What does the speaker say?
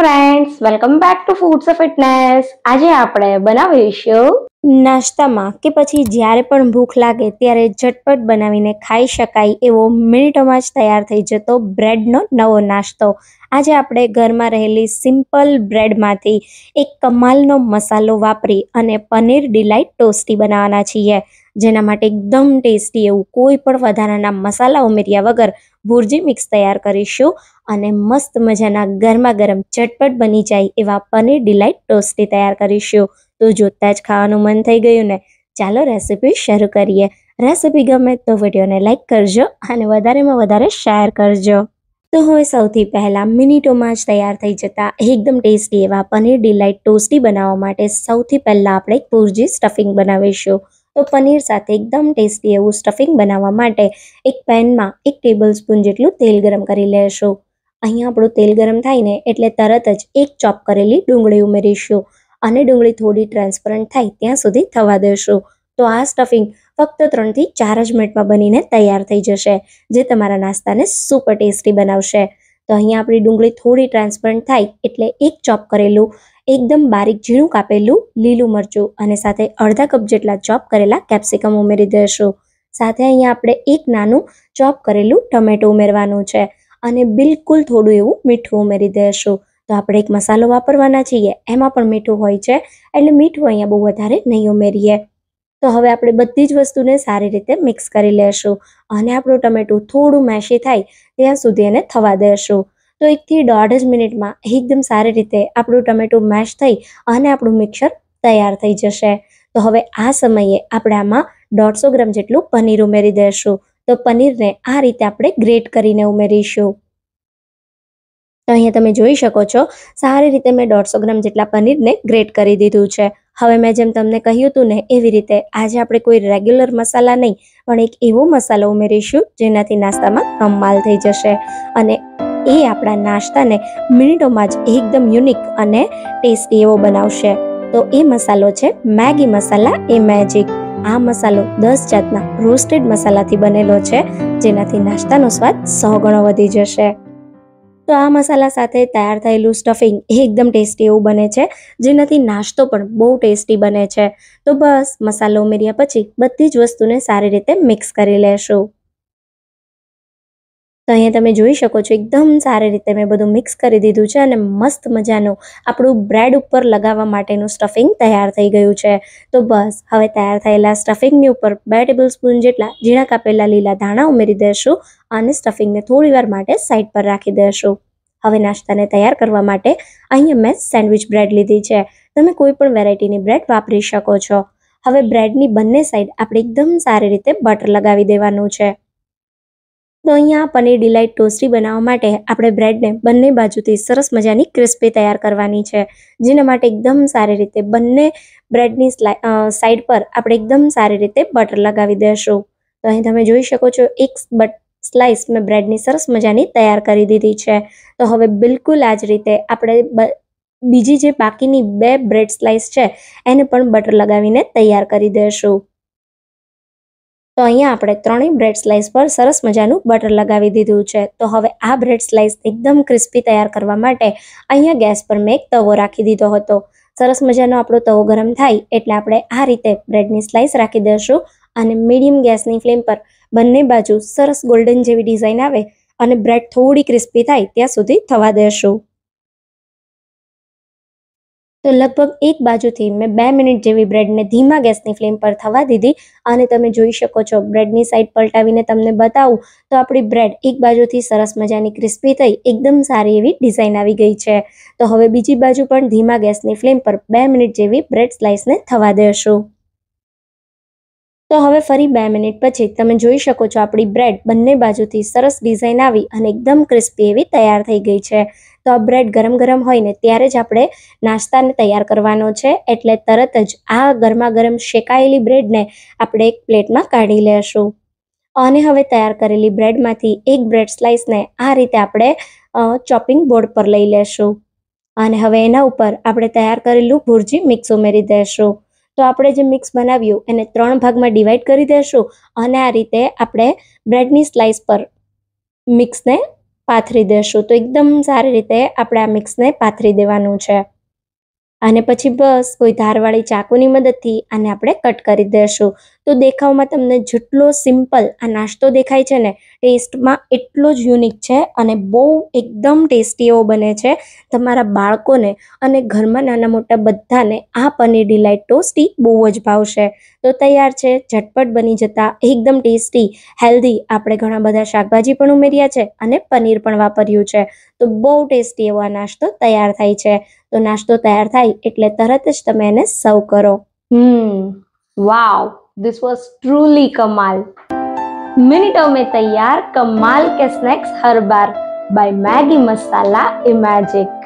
friends welcome back to foods of fitness આજે આપણે બનાવીશું નાસ્તામાં કે પછી જ્યારે પણ ભૂખ લાગે ત્યારે ઝટપટ બનાવીને ખાઈ શકાય એવો મિનિટોમાં જ તૈયાર થઈ જતો બ્રેડનો નવો નાસ્તો આજે આપણે ઘરમાં રહેલી સિમ્પલ બ્રેડમાંથી એક કમાલનો મસાલો વાપરી અને પનીર ડિલાઇટ ટોસ્ટી બનાવવાના છીએ જેના માટે એકદમ ટેસ્ટી એવું કોઈ પણ વધારાના મસાલા ઉમેર્યા વગર ભુરજી મિક્સ તૈયાર કરીશું અને મસ્ત મજાના ગરમા ગરમ ચટપટ બની જાય એવા પનીર ડિલાઇટ ટોસ્ટી તૈયાર કરીશું તો જોતાં જ ખાવાનું મન થઈ ગયું ને ચાલો રેસીપી શરૂ કરીએ રેસીપી ગમે તો વિડીયોને લાઇક કરજો અને વધારેમાં વધારે શેર કરજો તો હવે સૌથી પહેલાં મિનિટોમાં જ તૈયાર થઈ જતા એકદમ ટેસ્ટી એવા પનીર ડિલાઇટ ટોસ્ટી બનાવવા માટે સૌથી પહેલાં આપણે એક સ્ટફિંગ બનાવીશું તો પનીર સાથે એકદમ ટેસ્ટી એવું સ્ટફિંગ બનાવવા માટે એક પેનમાં એક ટેબલસ્પૂન જેટલું તેલ ગરમ કરી લેશું અહીંયા આપણું તેલ ગરમ થાય ને એટલે તરત જ એક ચોપ કરેલી ડુંગળી ઉમેરીશું અને ડુંગળી થોડી ટ્રાન્સપરન્ટ થાય ત્યાં સુધી થવા દેશું તો આ સ્ટફિંગ ફક્ત ત્રણથી ચાર જ મિનિટમાં બનીને તૈયાર થઈ જશે જે તમારા નાસ્તાને સુપર ટેસ્ટી બનાવશે તો અહીંયા આપણી ડુંગળી થોડી ટ્રાન્સપરન્ટ થાય એટલે એક ચોપ કરેલું એકદમ બારીક ઝીણું કાપેલું લીલું મરચું અને સાથે અડધા કપ જેટલા ચોપ કરેલા કેપ્સિકમ ઉમેરી દેશું સાથે અહીંયા આપણે એક નાનું ચોપ કરેલું ટમેટું ઉમેરવાનું છે અને બિલકુલ થોડું એવું મીઠું ઉમેરી દેશું તો આપણે એક મસાલો વાપરવાના છીએ એમાં પણ મીઠું હોય છે એટલે મીઠું અહીંયા બહુ વધારે નહીં ઉમેરીએ તો હવે આપણે બધી જ વસ્તુને સારી રીતે મિક્સ કરી લેશું અને આપણું ટમેટું થોડું મેશી થાય ત્યાં સુધી એને થવા દેશું તો એકથી દોઢ જ મિનિટમાં એકદમ સારી રીતે આપણું ટમેટું મેશ થઈ અને આપણું મિક્સર તૈયાર થઈ જશે તો હવે આ સમયે આપણે આમાં દોઢસો ગ્રામ જેટલું પનીર ઉમેરી દેશું તો પનીરને આ રીતે આપણે ગ્રેટ કરીને ઉમેરીશું તો અહીંયા તમે જોઈ શકો છો સારી રીતે મેં દોઢસો ગ્રામ જેટલા પનીરને ગ્રેટ કરી દીધું છે હવે મેં જેમ તમને કહ્યું હતું ને એવી રીતે આજે આપણે કોઈ રેગ્યુલર મસાલા નહીં પણ એક એવો મસાલો ઉમેરીશું જેનાથી નાસ્તામાં કમાલ થઈ જશે અને એ આપણા નાસ્તાને મિનિટોમાં જ એકદમ યુનિક અને ટેસ્ટી એવો બનાવશે તો એ મસાલો છે મેગી મસાલા એ મેજિક આ મસાલો દસ જાતના રોસ્ટેડ મસાલાથી બનેલો છે જેનાથી નાસ્તાનો સ્વાદ સો ગણો વધી જશે તો આ મસાલા સાથે તૈયાર થયેલું સ્ટફિંગ એકદમ ટેસ્ટી એવું બને છે જેનાથી નાસ્તો પણ બહુ ટેસ્ટી બને છે તો બસ મસાલો ઉમેર્યા પછી બધી જ વસ્તુને સારી રીતે મિક્સ કરી લેશું તો અહીંયા તમે જોઈ શકો છો એકદમ સારી રીતે મેં બધું મિક્સ કરી દીધું છે અને મસ્ત મજાનું આપણું બ્રેડ ઉપર લગાવવા માટેનું સ્ટફિંગ તૈયાર થઈ ગયું છે તો બસ હવે તૈયાર થયેલા સ્ટફિંગની ઉપર બે ટેબલ સ્પૂન જેટલા ઝીણા કાપેલા લીલા ધાણા ઉમેરી દેશું અને સ્ટફિંગને થોડી વાર માટે સાઈડ પર રાખી દેશું હવે નાસ્તાને તૈયાર કરવા માટે અહીંયા મેં સેન્ડવિચ બ્રેડ લીધી છે તમે કોઈ પણ વેરાયટીની બ્રેડ વાપરી શકો છો હવે બ્રેડની બંને સાઈડ આપણે એકદમ સારી રીતે બટર લગાવી દેવાનું છે તો અહીંયા પનીર ડિલાઇટ ટોસ્ટી બનાવવા માટે આપણે બ્રેડને બંને બાજુથી સરસ મજાની ક્રિસ્પી તૈયાર કરવાની છે જેના માટે એકદમ સારી રીતે બંને બ્રેડની સાઈડ પર આપણે એકદમ સારી રીતે બટર લગાવી દેશું તો અહીં તમે જોઈ શકો છો એક બટ સ્લાઈસ મેં બ્રેડની સરસ મજાની તૈયાર કરી દીધી છે તો હવે બિલકુલ આ જ રીતે આપણે બીજી જે બાકીની બે બ્રેડ સ્લાઈસ છે એને પણ બટર લગાવીને તૈયાર કરી દઈશું તો અહીંયા આપણે ત્રણેય બ્રેડ સ્લાઈસ પર સરસ મજાનું બટર લગાવી દીધું છે તો હવે આ બ્રેડ સ્લાઈસ એકદમ ક્રિસ્પી તૈયાર કરવા માટે અહીંયા ગેસ પર મેં એક તવો રાખી દીધો હતો સરસ મજાનો આપણો તવો ગરમ થાય એટલે આપણે આ રીતે બ્રેડની સ્લાઈસ રાખી દઈશું અને મીડિયમ ગેસની ફ્લેમ પર બંને બાજુ સરસ ગોલ્ડન જેવી ડિઝાઇન આવે અને બ્રેડ થોડી ક્રિસ્પી થાય ત્યાં સુધી થવા દેશું તો લગભગ એક બાજુથી મેં બે મિનિટ જેવી બ્રેડને ધીમા ગેસની ફ્લેમ પર થવા દીધી અને તમે જોઈ શકો છો બ્રેડની સાઈડ પલટાવીને તમને બતાવું તો આપણી બ્રેડ એક બાજુથી સરસ મજાની ક્રિસ્પી થઈ એકદમ સારી એવી ડિઝાઇન આવી ગઈ છે તો હવે બીજી બાજુ પણ ધીમા ગેસની ફ્લેમ પર બે મિનિટ જેવી બ્રેડ સ્લાઇસને થવા દેશું તો હવે ફરી બે મિનિટ પછી તમે જોઈ શકો છો આપણી બ્રેડ બંને બાજુથી સરસ ડિઝાઇન આવી અને એકદમ ક્રિસ્પી એવી તૈયાર થઈ ગઈ છે તો આ બ્રેડ ગરમ ગરમ હોય ને ત્યારે જ આપણે નાસ્તાને તૈયાર કરવાનો છે એટલે તરત જ આ ગરમા ગરમ શેકાયેલી બ્રેડને આપણે એક પ્લેટમાં કાઢી લેશું અને હવે તૈયાર કરેલી બ્રેડમાંથી એક બ્રેડ સ્લાઇસને આ રીતે આપણે ચોપિંગ બોર્ડ પર લઈ લેશું અને હવે એના ઉપર આપણે તૈયાર કરેલું ભુરજી મિક્સ ઉમેરી દેશું તો આપણે જે મિક્સ બનાવ્યું એને ત્રણ ભાગમાં ડિવાઈડ કરી દેશું અને આ રીતે આપણે બ્રેડની સ્લાઇસ પર મિક્સને પાથરી દેશું તો એકદમ સારી રીતે આપણે આ મિક્સને પાથરી દેવાનું છે અને પછી બસ કોઈ ધારવાળી ચાકુની મદદથી આને આપણે કટ કરી દેશું તો દેખાવમાં તમને જેટલો સિમ્પલ આ નાસ્તો દેખાય છે ને ટેસ્ટમાં એટલો જ યુનિક છે અને બહુ એકદમ ટેસ્ટી એવો બને છે તમારા બાળકોને અને ઘરમાં નાના મોટા બધાને આ પનીર ડિલાઇટ ટોસ્ટી બહુ જ ભાવશે તો તૈયાર છે ઝટપટ બની જતા એકદમ ટેસ્ટી હેલ્ધી આપણે ઘણા બધા શાકભાજી પણ ઉમેર્યા છે અને પનીર પણ વાપર્યું છે તો બહુ ટેસ્ટી એવો આ નાસ્તો તૈયાર થાય છે તો નાસ્તો તૈયાર થાય એટલે તરત જ તમે એને સર્વ કરો હમ વાવ this was truly kamal मिनटों में तैयार kamal के snacks हर बार बाय मैगी मसाला इमेजिक